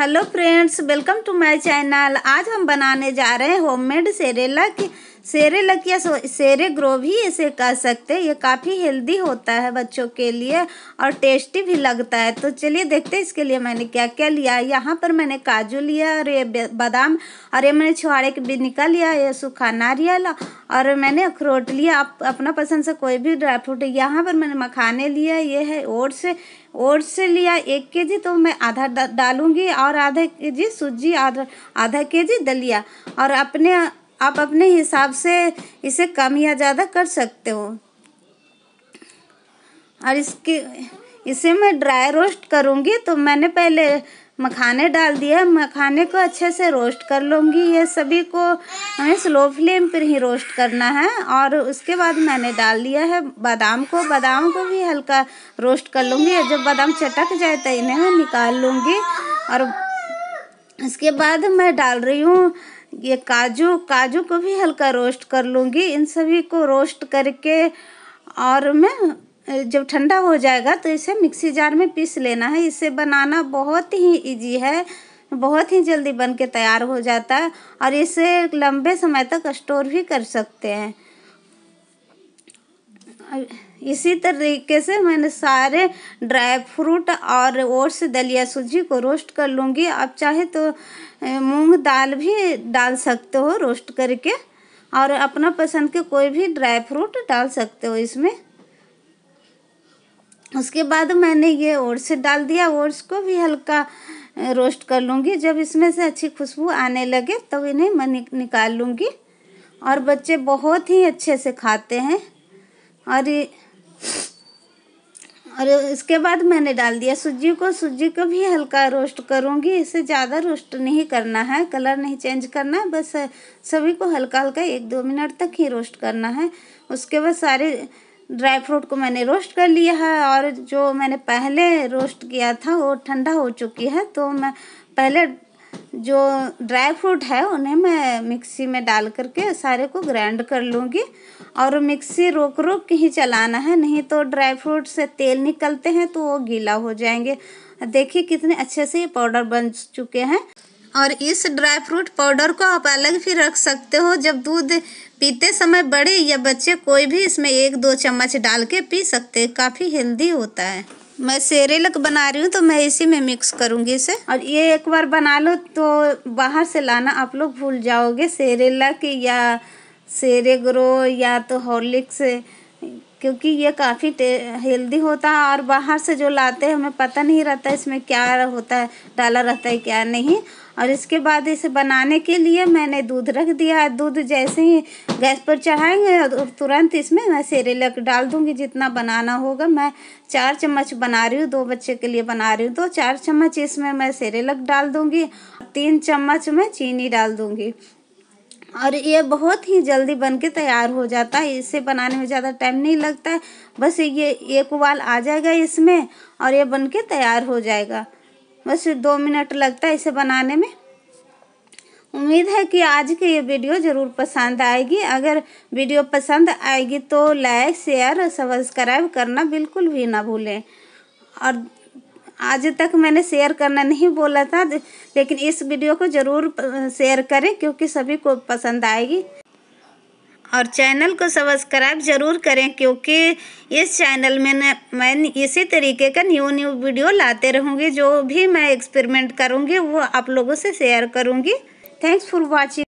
hello friends welcome to my channel आज हम बनाने जा रहे हैं होममेड सेरेला की शेरे या सेरे ग्रो भी इसे कह सकते हैं ये काफ़ी हेल्दी होता है बच्चों के लिए और टेस्टी भी लगता है तो चलिए देखते हैं इसके लिए मैंने क्या क्या लिया यहाँ पर मैंने काजू लिया और ये बादाम और ये मैंने छुहाड़े के बीज निकाल लिया ये सूखा नारियल और मैंने अखरोट लिया आप अपना पसंद से कोई भी ड्राई फ्रूट यहाँ पर मैंने मखाने लिया ये है ओट्स ओट्स लिया एक के जी तो मैं आधा डालूंगी और आधा के जी सूजी आधा आधा के जी दलिया और अपने आप अपने हिसाब से इसे कम या ज़्यादा कर सकते हो और इसके इसे मैं ड्राई रोस्ट करूँगी तो मैंने पहले मखाने डाल दिया मखाने को अच्छे से रोस्ट कर लूँगी ये सभी को हमें स्लो फ्लेम पर ही रोस्ट करना है और उसके बाद मैंने डाल दिया है बादाम को बादाम को भी हल्का रोस्ट कर लूँगी और जब बादाम चटक जाए तो इन्हें मैं निकाल लूँगी और इसके बाद मैं डाल रही हूँ ये काजू काजू को भी हल्का रोस्ट कर लूँगी इन सभी को रोस्ट करके और मैं जब ठंडा हो जाएगा तो इसे मिक्सी जार में पीस लेना है इसे बनाना बहुत ही इजी है बहुत ही जल्दी बन के तैयार हो जाता है और इसे लंबे समय तक स्टोर भी कर सकते हैं इसी तरीके से मैंने सारे ड्राई फ्रूट और ओट्स दलिया सूजी को रोस्ट कर लूँगी आप चाहे तो मूंग दाल भी डाल सकते हो रोस्ट करके और अपना पसंद के कोई भी ड्राई फ्रूट डाल सकते हो इसमें उसके बाद मैंने ये ओट्स डाल दिया ओट्स को भी हल्का रोस्ट कर लूँगी जब इसमें से अच्छी खुशबू आने लगे तब तो इन्हें मैं निकाल लूँगी और बच्चे बहुत ही अच्छे से खाते हैं और और इसके बाद मैंने डाल दिया सूजी को सूजी को भी हल्का रोस्ट करूँगी इसे ज़्यादा रोस्ट नहीं करना है कलर नहीं चेंज करना है बस सभी को हल्का हल्का एक दो मिनट तक ही रोस्ट करना है उसके बाद सारे ड्राई फ्रूट को मैंने रोस्ट कर लिया है और जो मैंने पहले रोस्ट किया था वो ठंडा हो चुकी है तो मैं पहले जो ड्राई फ्रूट है उन्हें मैं मिक्सी में डाल करके सारे को ग्राइंड कर लूँगी और मिक्सी रोक रोक के ही चलाना है नहीं तो ड्राई फ्रूट से तेल निकलते हैं तो वो गीला हो जाएंगे देखिए कितने अच्छे से ये पाउडर बन चुके हैं और इस ड्राई फ्रूट पाउडर को आप अलग भी रख सकते हो जब दूध पीते समय बड़े या बच्चे कोई भी इसमें एक दो चम्मच डाल के पी सकते काफ़ी हेल्दी होता है मैं सेरेलक बना रही हूँ तो मैं इसी में मिक्स करूँगी इसे और ये एक बार बना लो तो बाहर से लाना आप लोग भूल जाओगे सेरेलक या सेरेग्रो या तो हॉर्लिक्स क्योंकि ये काफ़ी हेल्दी होता है और बाहर से जो लाते हैं हमें पता नहीं रहता इसमें क्या होता है डाला रहता है क्या नहीं और इसके बाद इसे बनाने के लिए मैंने दूध रख दिया है दूध जैसे ही गैस पर चढ़ाएंगे और तुरंत इसमें मैं लग डाल दूंगी जितना बनाना होगा मैं चार चम्मच बना रही हूँ दो बच्चे के लिए बना रही हूँ तो चार चम्मच इसमें मैं लग डाल दूंगी तीन चम्मच मैं चीनी डाल दूंगी और ये बहुत ही जल्दी बन के तैयार हो जाता है इसे बनाने में ज़्यादा टाइम नहीं लगता है बस ये एक उबाल आ जाएगा इसमें और ये बन के तैयार हो जाएगा बस दो मिनट लगता है इसे बनाने में उम्मीद है कि आज की ये वीडियो ज़रूर पसंद आएगी अगर वीडियो पसंद आएगी तो लाइक शेयर और सब्सक्राइब करना बिल्कुल भी ना भूलें और आज तक मैंने शेयर करना नहीं बोला था लेकिन इस वीडियो को ज़रूर शेयर करें क्योंकि सभी को पसंद आएगी और चैनल को सब्सक्राइब ज़रूर करें क्योंकि इस चैनल में न, मैं इसी तरीके का न्यू न्यू वीडियो लाते रहूँगी जो भी मैं एक्सपेरिमेंट करूँगी वो आप लोगों से शेयर करूँगी थैंक्स फॉर वॉचिंग